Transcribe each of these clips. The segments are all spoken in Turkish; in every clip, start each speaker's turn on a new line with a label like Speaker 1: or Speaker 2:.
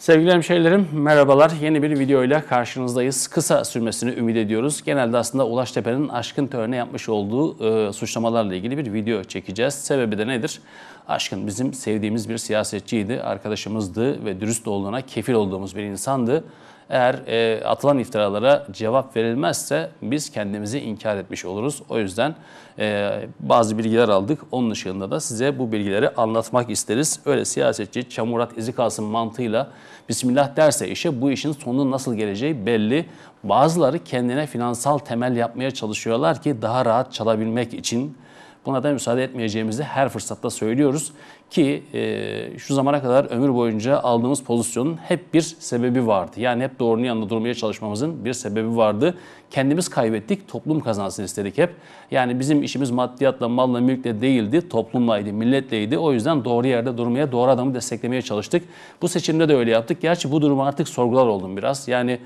Speaker 1: Sevgili hemşehrilerim merhabalar. Yeni bir videoyla karşınızdayız. Kısa sürmesini ümit ediyoruz. Genelde aslında Ulaş Ulaştepe'nin aşkın törene yapmış olduğu e, suçlamalarla ilgili bir video çekeceğiz. Sebebi de nedir? Aşkın bizim sevdiğimiz bir siyasetçiydi, arkadaşımızdı ve dürüst olduğuna kefil olduğumuz bir insandı. Eğer e, atılan iftiralara cevap verilmezse biz kendimizi inkar etmiş oluruz. O yüzden e, bazı bilgiler aldık. Onun ışığında da size bu bilgileri anlatmak isteriz. Öyle siyasetçi çamurat izi kalsın mantığıyla Bismillah derse işe bu işin sonu nasıl geleceği belli. Bazıları kendine finansal temel yapmaya çalışıyorlar ki daha rahat çalabilmek için Buna da müsaade etmeyeceğimizi her fırsatta söylüyoruz ki e, şu zamana kadar ömür boyunca aldığımız pozisyonun hep bir sebebi vardı. Yani hep doğrunun yanında durmaya çalışmamızın bir sebebi vardı. Kendimiz kaybettik, toplum kazansın istedik hep. Yani bizim işimiz maddiyatla, malla, mülkle değildi, toplumlaydı, milletleydi. O yüzden doğru yerde durmaya, doğru adamı desteklemeye çalıştık. Bu seçimde de öyle yaptık. Gerçi bu durumu artık sorgular oldum biraz. Yani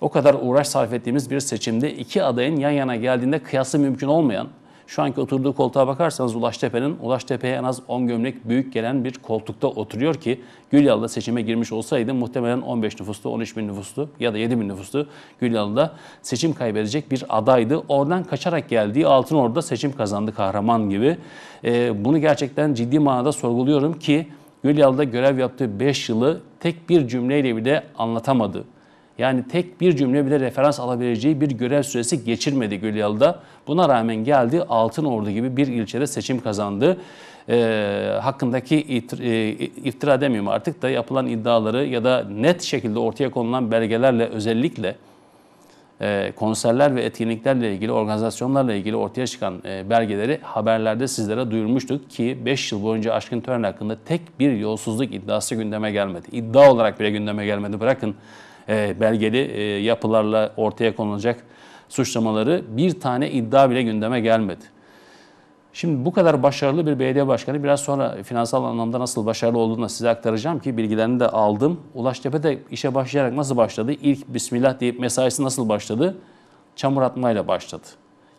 Speaker 1: o kadar uğraş sarf ettiğimiz bir seçimde iki adayın yan yana geldiğinde kıyası mümkün olmayan, şu anki oturduğu koltuğa bakarsanız Ulaş Tepe'nin Ulaş Tepe'ye en az 10 gömlek büyük gelen bir koltukta oturuyor ki Gülyalı'da seçime girmiş olsaydı muhtemelen 15 nüfuslu, 13 bin nüfuslu ya da 7 bin nüfuslu Gülyalı'da seçim kaybedecek bir adaydı. Oradan kaçarak geldiği altın orada seçim kazandı kahraman gibi. E, bunu gerçekten ciddi manada sorguluyorum ki Gülyalı'da görev yaptığı 5 yılı tek bir cümleyle bile anlatamadı. Yani tek bir cümle bile referans alabileceği bir görev süresi geçirmedi Gülyalı'da. Buna rağmen geldi Altın Ordu gibi bir ilçede seçim kazandı. E, hakkındaki itir, e, iftira demiyorum artık da yapılan iddiaları ya da net şekilde ortaya konulan belgelerle özellikle e, konserler ve etkinliklerle ilgili, organizasyonlarla ilgili ortaya çıkan e, belgeleri haberlerde sizlere duyurmuştuk ki 5 yıl boyunca Aşkın Tören hakkında tek bir yolsuzluk iddiası gündeme gelmedi. İddia olarak bile gündeme gelmedi. Bırakın e, belgeli e, yapılarla ortaya konulacak suçlamaları bir tane iddia bile gündeme gelmedi. Şimdi bu kadar başarılı bir belediye başkanı biraz sonra finansal anlamda nasıl başarılı olduğunu size aktaracağım ki bilgilerini de aldım. de işe başlayarak nasıl başladı? İlk Bismillah deyip mesaisi nasıl başladı? Çamur atmayla başladı.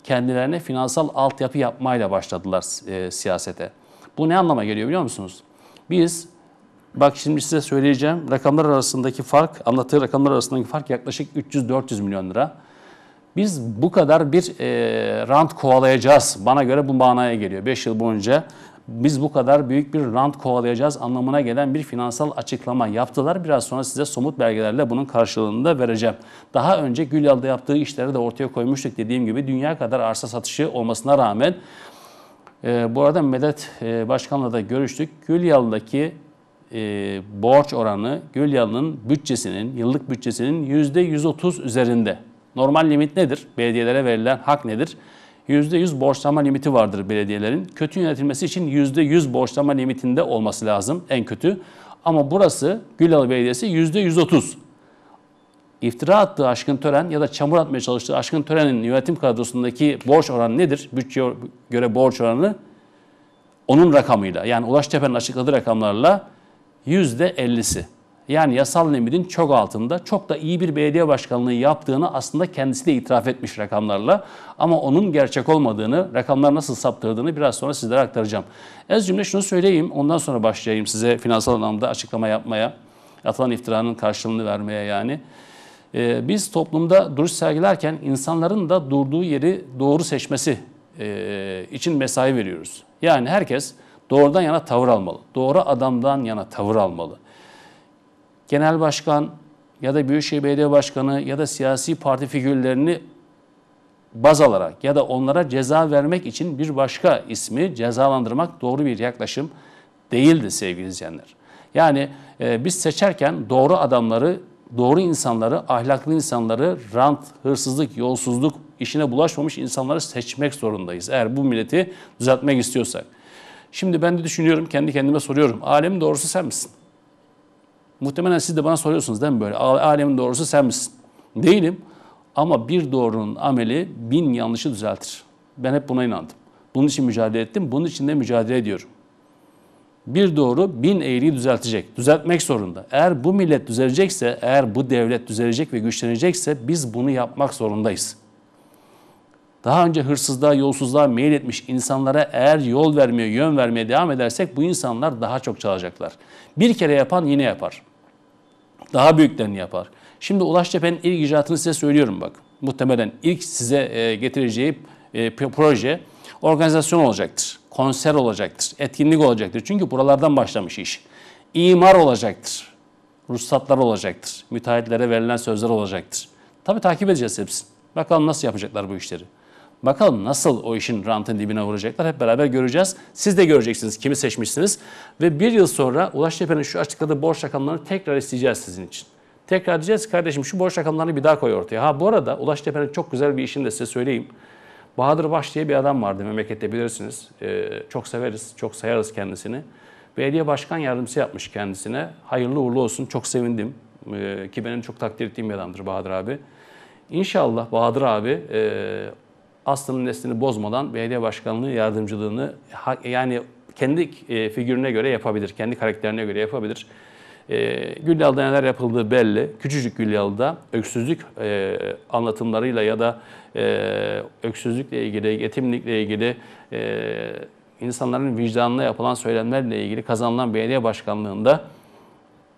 Speaker 1: Kendilerine finansal altyapı yapmayla başladılar e, siyasete. Bu ne anlama geliyor biliyor musunuz? Biz Bak şimdi size söyleyeceğim. Rakamlar arasındaki fark, anlattığı rakamlar arasındaki fark yaklaşık 300-400 milyon lira. Biz bu kadar bir e, rant kovalayacağız. Bana göre bu manaya geliyor. 5 yıl boyunca biz bu kadar büyük bir rant kovalayacağız anlamına gelen bir finansal açıklama yaptılar. Biraz sonra size somut belgelerle bunun karşılığını da vereceğim. Daha önce Gülyal'da yaptığı işleri de ortaya koymuştuk dediğim gibi dünya kadar arsa satışı olmasına rağmen e, bu arada Medet e, Başkan'la da görüştük. Gülyal'daki e, borç oranı Gölyalı'nın bütçesinin, yıllık bütçesinin %130 üzerinde. Normal limit nedir? Belediyelere verilen hak nedir? %100 borçlama limiti vardır belediyelerin. Kötü yönetilmesi için %100 borçlama limitinde olması lazım en kötü. Ama burası Gülyalı Belediyesi %130. İftira attığı Aşkın Tören ya da çamur atmaya çalıştığı Aşkın Tören'in yönetim kadrosundaki borç oranı nedir? Bütçeye göre borç oranı onun rakamıyla yani ulaş Ulaştepe'nin açıkladığı rakamlarla %50'si. Yani yasal limitin çok altında. Çok da iyi bir belediye başkanlığı yaptığını aslında kendisi de itiraf etmiş rakamlarla. Ama onun gerçek olmadığını, rakamlar nasıl saptırdığını biraz sonra sizlere aktaracağım. Ez cümle şunu söyleyeyim, ondan sonra başlayayım size finansal anlamda açıklama yapmaya. Atılan iftiranın karşılığını vermeye yani. Ee, biz toplumda duruş sergilerken insanların da durduğu yeri doğru seçmesi e, için mesai veriyoruz. Yani herkes doğrudan yana tavır almalı. Doğru adamdan yana tavır almalı. Genel başkan ya da Büyükşehir Belediye Başkanı ya da siyasi parti figürlerini baz alarak ya da onlara ceza vermek için bir başka ismi cezalandırmak doğru bir yaklaşım değildi sevgili izleyenler. Yani e, biz seçerken doğru adamları, doğru insanları, ahlaklı insanları, rant, hırsızlık, yolsuzluk işine bulaşmamış insanları seçmek zorundayız. Eğer bu milleti düzeltmek istiyorsak. Şimdi ben de düşünüyorum, kendi kendime soruyorum. Alemin doğrusu sen misin? Muhtemelen siz de bana soruyorsunuz değil mi böyle? Alemin doğrusu sen misin? Değilim. Ama bir doğrunun ameli bin yanlışı düzeltir. Ben hep buna inandım. Bunun için mücadele ettim. Bunun için de mücadele ediyorum. Bir doğru bin eğriyi düzeltecek. Düzeltmek zorunda. Eğer bu millet düzelecekse, eğer bu devlet düzelecek ve güçlenecekse biz bunu yapmak zorundayız daha önce hırsızlığa, yolsuzluğa meyil etmiş insanlara eğer yol vermeye, yön vermeye devam edersek bu insanlar daha çok çalacaklar. Bir kere yapan yine yapar. Daha büyüklerini yapar. Şimdi Ulaş Cephe'nin ilk icraatını size söylüyorum bak. Muhtemelen ilk size e, getireceği e, proje organizasyon olacaktır. Konser olacaktır. Etkinlik olacaktır. Çünkü buralardan başlamış iş. İmar olacaktır. Ruhsatlar olacaktır. Müteahhitlere verilen sözler olacaktır. Tabii takip edeceğiz hepsini. Bakalım nasıl yapacaklar bu işleri. Bakalım nasıl o işin rantın dibine vuracaklar hep beraber göreceğiz. Siz de göreceksiniz kimi seçmişsiniz. Ve bir yıl sonra Ulaş Tepe'nin şu açıkladığı borç rakamlarını tekrar isteyeceğiz sizin için. Tekrar diyeceğiz kardeşim şu borç rakamlarını bir daha koy ortaya. Ha bu arada Ulaş Tepe'nin çok güzel bir işini de size söyleyeyim. Bahadır Baş diye bir adam vardı memlekette bilirsiniz. Ee, çok severiz, çok sayarız kendisini. Belediye başkan yardımcısı yapmış kendisine. Hayırlı uğurlu olsun, çok sevindim. Ee, ki benim çok takdir ettiğim bir adamdır Bahadır abi. İnşallah Bahadır abi e, Aslı'nın neslini bozmadan belediye başkanlığı yardımcılığını yani kendi e, figürüne göre yapabilir, kendi karakterine göre yapabilir. E, Gülyalı'da neler yapıldığı belli. Küçücük Gülyalı'da öksüzlük e, anlatımlarıyla ya da e, öksüzlükle ilgili, yetimlikle ilgili e, insanların vicdanına yapılan söylemlerle ilgili kazanılan belediye başkanlığında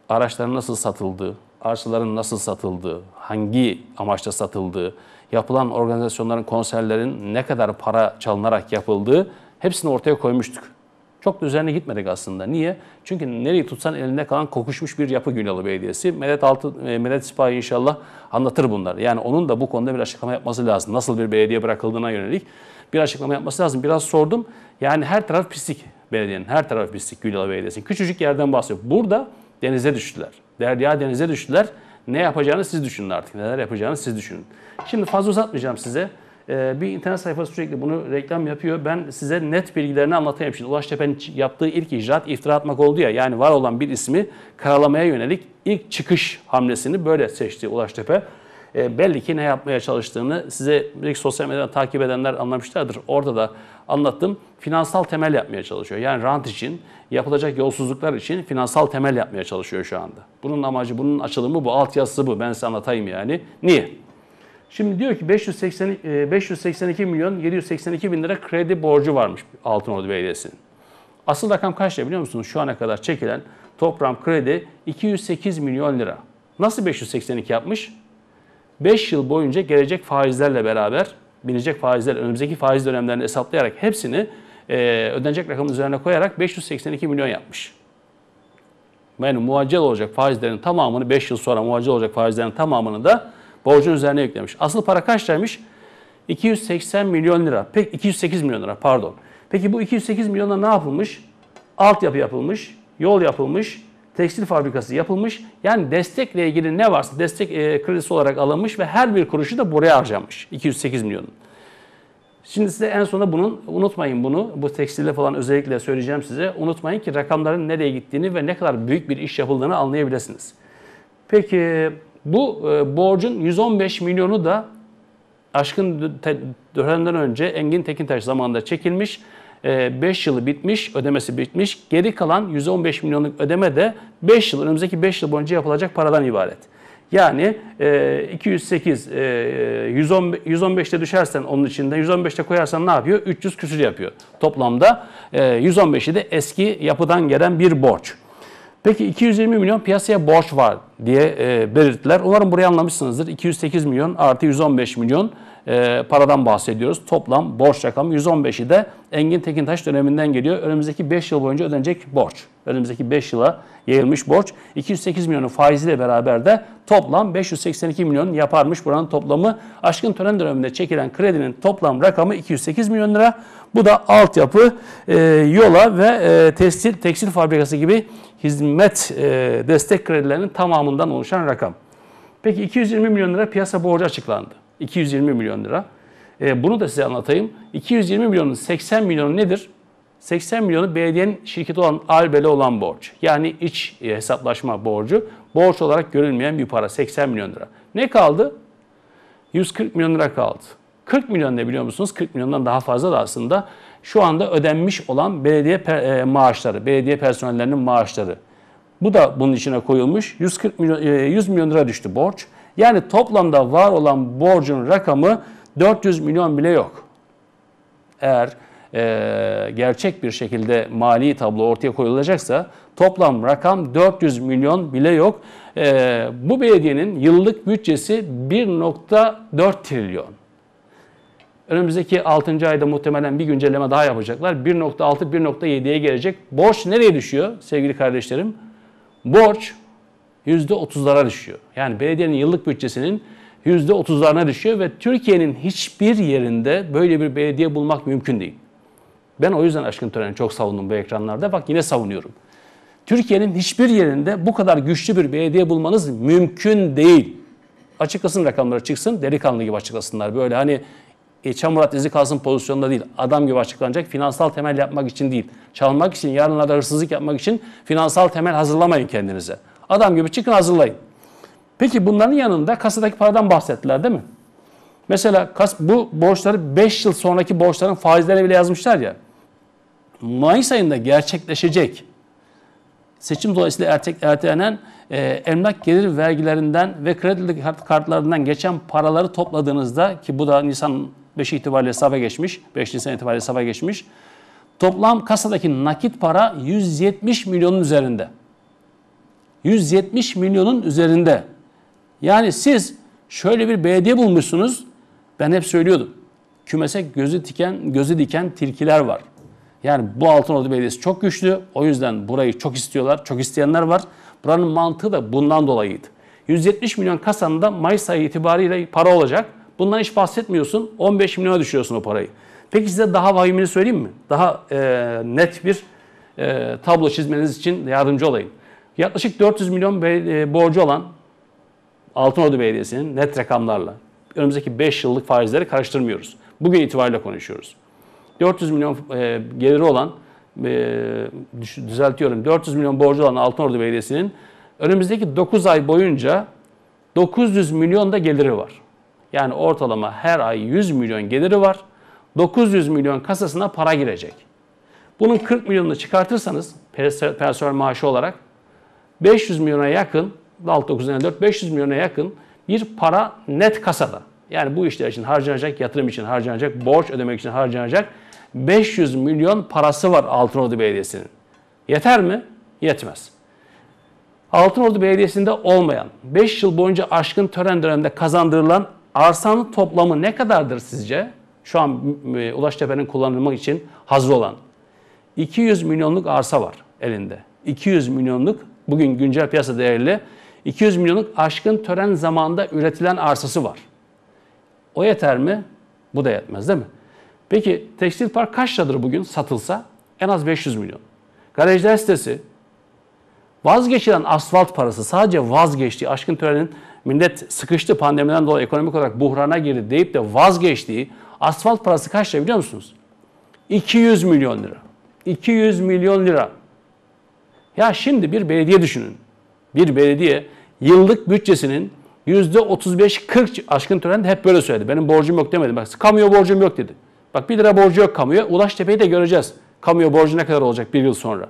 Speaker 1: araçların nasıl satıldığı, arsaların nasıl satıldığı, hangi amaçla satıldığı, yapılan organizasyonların, konserlerin ne kadar para çalınarak yapıldığı hepsini ortaya koymuştuk. Çok da üzerine gitmedik aslında. Niye? Çünkü nereyi tutsan elinde kalan kokuşmuş bir yapı Günyalı Belediyesi. Medet, Altı, e, Medet Sipahi inşallah anlatır bunları. Yani onun da bu konuda bir açıklama yapması lazım. Nasıl bir belediye bırakıldığına yönelik bir açıklama yapması lazım. Biraz sordum. Yani her taraf pislik belediyenin. Her taraf pislik Günyalı Belediyesi'nin. Küçücük yerden bahsediyor. Burada denize düştüler. Derya denize düştüler. Ne yapacağını siz düşünün artık. Neler yapacağını siz düşünün. Şimdi fazla uzatmayacağım size. Ee, bir internet sayfası sürekli bunu reklam yapıyor. Ben size net bilgilerini anlatayım. Şimdi Ulaş Tepe'nin yaptığı ilk icraat iftira atmak oldu ya. Yani var olan bir ismi karalamaya yönelik ilk çıkış hamlesini böyle seçti Ulaş Tepe. E, belli ki ne yapmaya çalıştığını size belki sosyal medyadan takip edenler anlamışlardır. Orada da anlattım. Finansal temel yapmaya çalışıyor. Yani rant için, yapılacak yolsuzluklar için finansal temel yapmaya çalışıyor şu anda. Bunun amacı, bunun açılımı bu, altyazısı bu. Ben size anlatayım yani. Niye? Şimdi diyor ki 580, 582 e, milyon 782 bin lira kredi borcu varmış Altınordu Belediyesi'nin. Asıl rakam kaç kaçta biliyor musunuz? Şu ana kadar çekilen toplam kredi 208 milyon lira. Nasıl 582 yapmış? 5 yıl boyunca gelecek faizlerle beraber binecek faizler, önümüzdeki faiz dönemlerini hesaplayarak hepsini e, ödenecek rakamın üzerine koyarak 582 milyon yapmış. Yani muaccel olacak faizlerin tamamını 5 yıl sonra muaccel olacak faizlerin tamamını da borcun üzerine yüklemiş. Asıl para kaç liraymış? 280 milyon lira. Pek 208 milyon lira pardon. Peki bu 208 milyonla ne yapılmış? Altyapı yapılmış, yol yapılmış, tekstil fabrikası yapılmış. Yani destekle ilgili ne varsa destek e, kredisi olarak alınmış ve her bir kuruşu da buraya harcamış 208 milyon. Şimdi size en sonunda bunun, unutmayın bunu, bu tekstilde falan özellikle söyleyeceğim size. Unutmayın ki rakamların nereye gittiğini ve ne kadar büyük bir iş yapıldığını anlayabilirsiniz. Peki bu e, borcun 115 milyonu da aşkın dönemden önce Engin Tekintaş zamanında çekilmiş. 5 ee, yılı bitmiş, ödemesi bitmiş. Geri kalan 115 milyonluk ödeme de 5 yıl, önümüzdeki 5 yıl boyunca yapılacak paradan ibaret. Yani e, 208, e, 110, 115'te düşersen onun içinde 115'te koyarsan ne yapıyor? 300 küsür yapıyor. Toplamda e, 115'i de eski yapıdan gelen bir borç. Peki 220 milyon piyasaya borç var diye e, belirttiler. Umarım burayı anlamışsınızdır. 208 milyon artı 115 milyon ee, paradan bahsediyoruz. Toplam borç rakamı 115'i de Engin Tekintaş döneminden geliyor. Önümüzdeki 5 yıl boyunca ödenecek borç. Önümüzdeki 5 yıla yayılmış borç. 208 milyonun faiziyle beraber de toplam 582 milyon yaparmış buranın toplamı. Aşkın tören döneminde çekilen kredinin toplam rakamı 208 milyon lira. Bu da altyapı, e, yola ve e, tekstil, tekstil fabrikası gibi hizmet e, destek kredilerinin tamamından oluşan rakam. Peki 220 milyon lira piyasa borcu açıklandı. 220 milyon lira. E, bunu da size anlatayım. 220 milyonun 80 milyonu nedir? 80 milyonu belediyenin şirketi olan Albel'e olan borç. Yani iç e, hesaplaşma borcu. Borç olarak görülmeyen bir para 80 milyon lira. Ne kaldı? 140 milyon lira kaldı. 40 milyon ne biliyor musunuz? 40 milyondan daha fazla da aslında şu anda ödenmiş olan belediye e, maaşları, belediye personellerinin maaşları. Bu da bunun içine koyulmuş. 140 milyon, 100 e, milyon lira düştü borç. Yani toplamda var olan borcun rakamı 400 milyon bile yok. Eğer e, gerçek bir şekilde mali tablo ortaya koyulacaksa toplam rakam 400 milyon bile yok. E, bu belediyenin yıllık bütçesi 1.4 trilyon. Önümüzdeki 6. ayda muhtemelen bir güncelleme daha yapacaklar. 1.6-1.7'ye gelecek. Borç nereye düşüyor sevgili kardeşlerim? Borç %30'lara düşüyor. Yani belediyenin yıllık bütçesinin %30'larına düşüyor ve Türkiye'nin hiçbir yerinde böyle bir belediye bulmak mümkün değil. Ben o yüzden aşkın töreni çok savundum bu ekranlarda. Bak yine savunuyorum. Türkiye'nin hiçbir yerinde bu kadar güçlü bir belediye bulmanız mümkün değil. Açıklasın rakamları çıksın, delikanlı gibi açıklasınlar. Böyle hani e, çamurat izi kalsın pozisyonda değil. Adam gibi açıklanacak. Finansal temel yapmak için değil. Çalmak için, yarınlarda hırsızlık yapmak için finansal temel hazırlamayın kendinize. Adam gibi çıkın hazırlayın. Peki bunların yanında kasadaki paradan bahsettiler değil mi? Mesela kas, bu borçları 5 yıl sonraki borçların faizlerini bile yazmışlar ya. Mayıs ayında gerçekleşecek seçim dolayısıyla ertek, ertelenen e, emlak gelir vergilerinden ve kredi kartlarından geçen paraları topladığınızda ki bu da Nisan 5 itibariyle hesaba geçmiş, 5 Nisan itibariyle hesaba geçmiş. Toplam kasadaki nakit para 170 milyonun üzerinde. 170 milyonun üzerinde. Yani siz şöyle bir belediye bulmuşsunuz. Ben hep söylüyordum. Kümese gözü diken, gözü diken tilkiler var. Yani bu Altınordu Belediyesi çok güçlü. O yüzden burayı çok istiyorlar. Çok isteyenler var. Buranın mantığı da bundan dolayıydı. 170 milyon kasanda Mayıs ayı itibariyle para olacak. Bundan hiç bahsetmiyorsun. 15 milyona düşüyorsun o parayı. Peki size daha vahimini söyleyeyim mi? Daha e, net bir e, tablo çizmeniz için yardımcı olayım. Yaklaşık 400 milyon e, borcu olan Altınordu Belediyesi'nin net rakamlarla önümüzdeki 5 yıllık faizleri karıştırmıyoruz. Bugün itibariyle konuşuyoruz. 400 milyon e, geliri olan e, düzeltiyorum 400 milyon borcu olan Altınordu Belediyesi'nin önümüzdeki 9 ay boyunca 900 milyon da geliri var. Yani ortalama her ay 100 milyon geliri var. 900 milyon kasasına para girecek. Bunun 40 milyonunu çıkartırsanız personel maaşı olarak 500 milyona yakın, 6954 500 milyona yakın bir para net kasada. Yani bu işler için harcanacak, yatırım için harcanacak, borç ödemek için harcanacak 500 milyon parası var Altınordu Belediyesi'nin. Yeter mi? Yetmez. Altınordu Belediyesi'nde olmayan, 5 yıl boyunca aşkın tören döneminde kazandırılan arsanın toplamı ne kadardır sizce? Şu an e, Ulaştepe'nin kullanılmak için hazır olan. 200 milyonluk arsa var elinde. 200 milyonluk bugün güncel piyasa değerli 200 milyonluk aşkın tören zamanında üretilen arsası var. O yeter mi? Bu da yetmez değil mi? Peki tekstil park kaç liradır bugün satılsa? En az 500 milyon. Garajlar sitesi, vazgeçilen asfalt parası sadece vazgeçtiği aşkın törenin millet sıkıştı pandemiden dolayı ekonomik olarak buhrana girdi deyip de vazgeçtiği asfalt parası kaç lira biliyor musunuz? 200 milyon lira. 200 milyon lira. Ya şimdi bir belediye düşünün. Bir belediye yıllık bütçesinin %35-40 aşkın törende hep böyle söyledi. Benim borcum yok demedi. Bak kamuya borcum yok dedi. Bak 1 lira borcu yok kamuya. Ulaştepe'yi de göreceğiz. Kamuya borcu ne kadar olacak bir yıl sonra.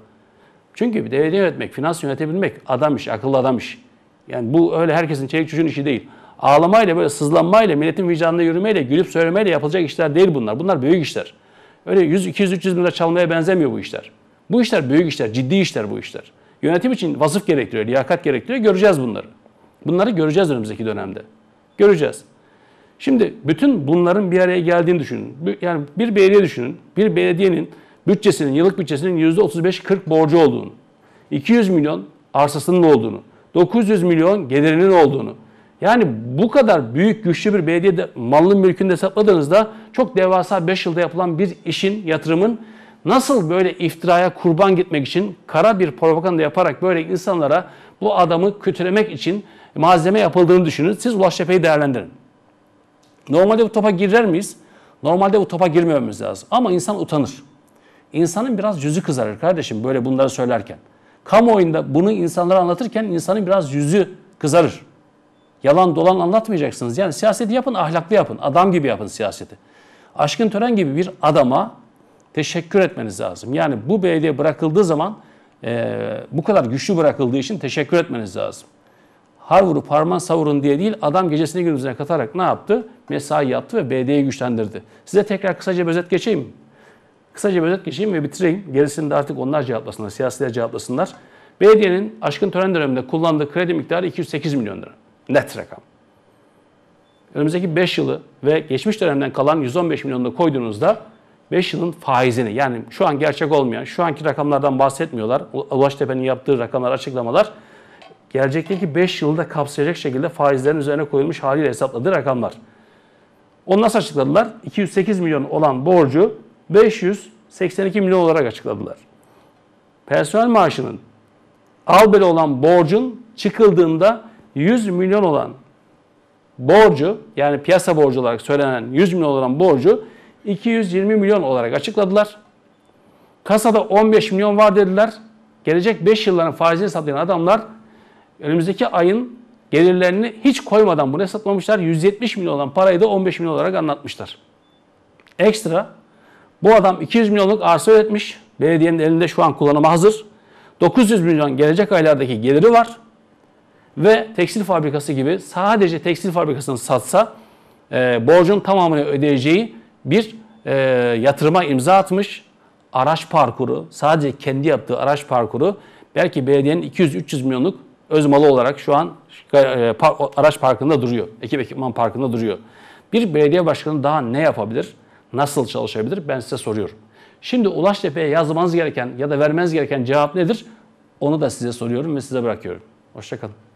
Speaker 1: Çünkü bir devlet yönetmek, finans yönetebilmek adam iş, akıllı adam iş. Yani bu öyle herkesin çelik çocuğun işi değil. Ağlamayla böyle sızlanmayla, milletin vicdanına yürümeyle, gülüp söylemeyle yapılacak işler değil bunlar. Bunlar büyük işler. Öyle 100, 200, 300 bin lira çalmaya benzemiyor bu işler. Bu işler büyük işler, ciddi işler bu işler. Yönetim için vasıf gerektiriyor, liyakat gerektiriyor. Göreceğiz bunları. Bunları göreceğiz önümüzdeki dönemde. Göreceğiz. Şimdi bütün bunların bir araya geldiğini düşünün. Yani bir belediye düşünün. Bir belediyenin bütçesinin, yıllık bütçesinin %35-40 borcu olduğunu, 200 milyon arsasının olduğunu, 900 milyon gelirinin olduğunu, yani bu kadar büyük güçlü bir belediye mallı mülkünü hesapladığınızda çok devasa 5 yılda yapılan bir işin, yatırımın nasıl böyle iftiraya kurban gitmek için kara bir propaganda yaparak böyle insanlara bu adamı kötülemek için malzeme yapıldığını düşünün. Siz Ulaş Tepe'yi değerlendirin. Normalde bu topa girer miyiz? Normalde bu topa girmememiz lazım. Ama insan utanır. İnsanın biraz yüzü kızarır kardeşim böyle bunları söylerken. Kamuoyunda bunu insanlara anlatırken insanın biraz yüzü kızarır. Yalan dolan anlatmayacaksınız. Yani siyaseti yapın ahlaklı yapın. Adam gibi yapın siyaseti. Aşkın Tören gibi bir adama teşekkür etmeniz lazım. Yani bu belediye bırakıldığı zaman e, bu kadar güçlü bırakıldığı için teşekkür etmeniz lazım. Har vurup harman savurun diye değil adam gecesini gündüzüne katarak ne yaptı? Mesai yaptı ve belediyeyi güçlendirdi. Size tekrar kısaca bir özet geçeyim. Kısaca bir özet geçeyim ve bitireyim. Gerisini de artık onlar cevaplasınlar, siyasiler cevaplasınlar. Belediyenin aşkın tören döneminde kullandığı kredi miktarı 208 milyon lira. Net rakam. Önümüzdeki 5 yılı ve geçmiş dönemden kalan 115 milyonu koyduğunuzda 5 yılın faizini yani şu an gerçek olmayan, şu anki rakamlardan bahsetmiyorlar. Ulaçtepe'nin yaptığı rakamlar, açıklamalar gelecekteki 5 yılda kapsayacak şekilde faizlerin üzerine koyulmuş haliyle hesapladığı rakamlar. Onu nasıl açıkladılar? 208 milyon olan borcu 582 milyon olarak açıkladılar. Personel maaşının albeli olan borcun çıkıldığında 100 milyon olan borcu yani piyasa borcu olarak söylenen 100 milyon olan borcu 220 milyon olarak açıkladılar. Kasada 15 milyon var dediler. Gelecek 5 yılların faizini hesaplayan adamlar önümüzdeki ayın gelirlerini hiç koymadan bunu hesaplamışlar. 170 milyon olan parayı da 15 milyon olarak anlatmışlar. Ekstra bu adam 200 milyonluk arsa üretmiş. Belediyenin elinde şu an kullanıma hazır. 900 milyon gelecek aylardaki geliri var. Ve tekstil fabrikası gibi sadece tekstil fabrikasını satsa e, borcun tamamını ödeyeceği bir e, yatırıma imza atmış. Araç parkuru, sadece kendi yaptığı araç parkuru belki belediyenin 200-300 milyonluk öz malı olarak şu an e, par, araç parkında duruyor. Ekip ekipman parkında duruyor. Bir belediye başkanı daha ne yapabilir? Nasıl çalışabilir? Ben size soruyorum. Şimdi Ulaştepe'ye yazmanız gereken ya da vermeniz gereken cevap nedir? Onu da size soruyorum ve size bırakıyorum. Hoşçakalın.